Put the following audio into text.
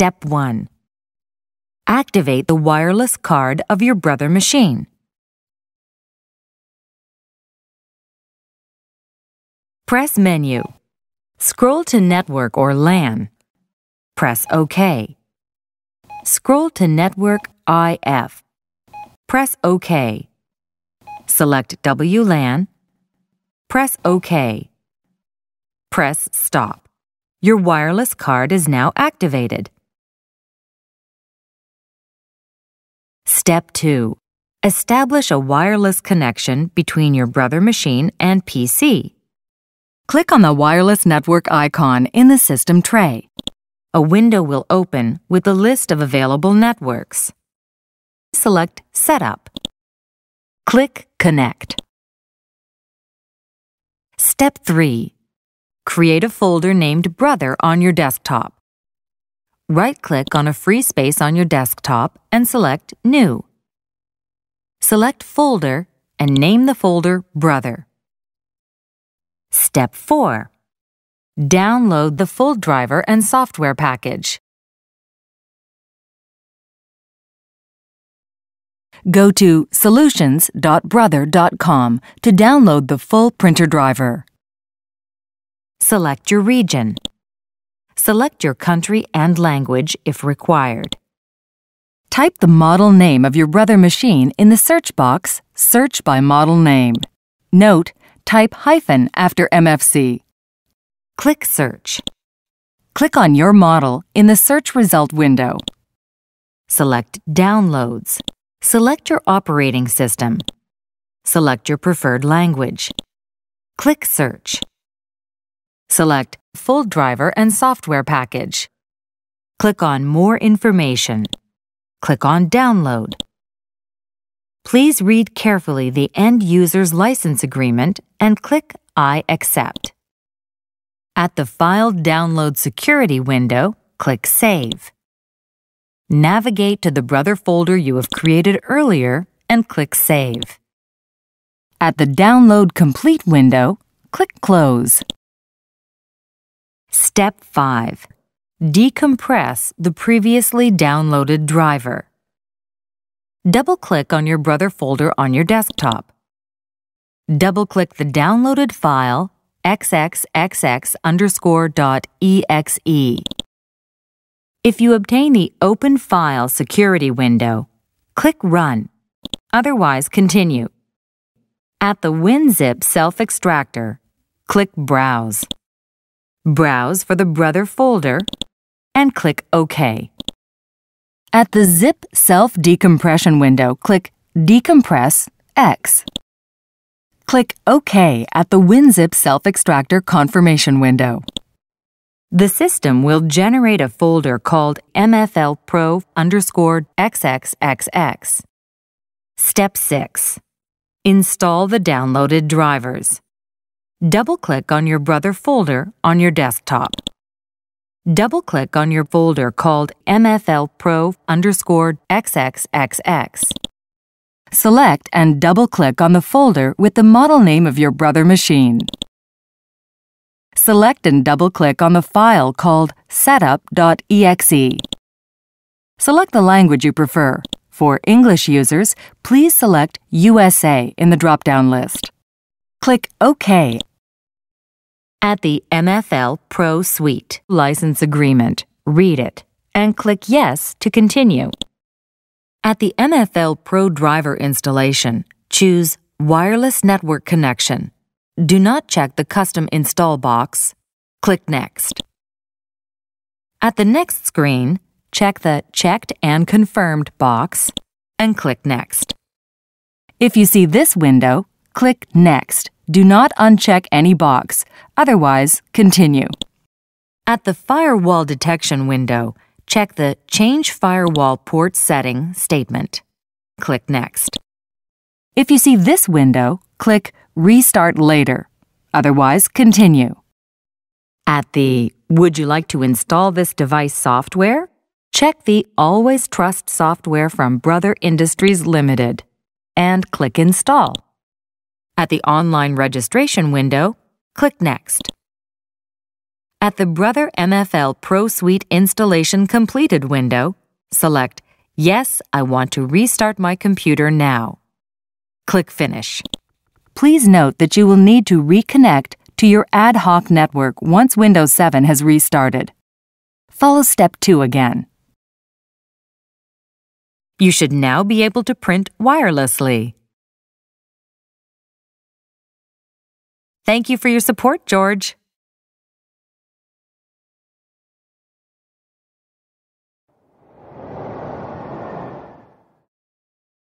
Step 1 Activate the wireless card of your Brother machine. Press Menu. Scroll to Network or LAN. Press OK. Scroll to Network IF. Press OK. Select WLAN. Press OK. Press Stop. Your wireless card is now activated. Step 2. Establish a wireless connection between your Brother machine and PC. Click on the wireless network icon in the system tray. A window will open with a list of available networks. Select Setup. Click Connect. Step 3. Create a folder named Brother on your desktop right click on a free space on your desktop and select New. Select Folder and name the folder Brother. Step 4 Download the full driver and software package. Go to solutions.brother.com to download the full printer driver. Select your region. Select your country and language if required. Type the model name of your Brother machine in the search box, Search by Model Name. Note, type hyphen after MFC. Click Search. Click on your model in the search result window. Select Downloads. Select your operating system. Select your preferred language. Click Search. Select Full Driver and Software Package. Click on More Information. Click on Download. Please read carefully the end user's license agreement and click I accept. At the File Download Security window, click Save. Navigate to the Brother folder you have created earlier and click Save. At the Download Complete window, click Close. Step 5. Decompress the previously downloaded driver. Double-click on your Brother folder on your desktop. Double-click the downloaded file xxxx underscore dot exe. If you obtain the Open File security window, click Run. Otherwise, continue. At the WinZip self-extractor, click Browse browse for the Brother folder, and click OK. At the Zip Self Decompression window, click Decompress X. Click OK at the WinZip Self Extractor confirmation window. The system will generate a folder called mflpro underscore XXXX. Step 6. Install the downloaded drivers. Double-click on your Brother folder on your desktop. Double-click on your folder called MFL Pro underscore XXXX. Select and double-click on the folder with the model name of your Brother machine. Select and double-click on the file called setup.exe. Select the language you prefer. For English users, please select USA in the drop-down list. Click OK at the MFL Pro Suite license agreement, read it, and click Yes to continue. At the MFL Pro Driver installation, choose Wireless Network Connection. Do not check the Custom Install box. Click Next. At the next screen, check the Checked and Confirmed box and click Next. If you see this window, click Next do not uncheck any box, otherwise, continue. At the firewall detection window, check the Change Firewall Port Setting statement. Click Next. If you see this window, click Restart Later, otherwise continue. At the Would you like to install this device software? Check the Always Trust software from Brother Industries Limited and click Install. At the online registration window, click Next. At the Brother MFL Pro Suite Installation Completed window, select Yes, I want to restart my computer now. Click Finish. Please note that you will need to reconnect to your ad hoc network once Windows 7 has restarted. Follow step 2 again. You should now be able to print wirelessly. Thank you for your support, George.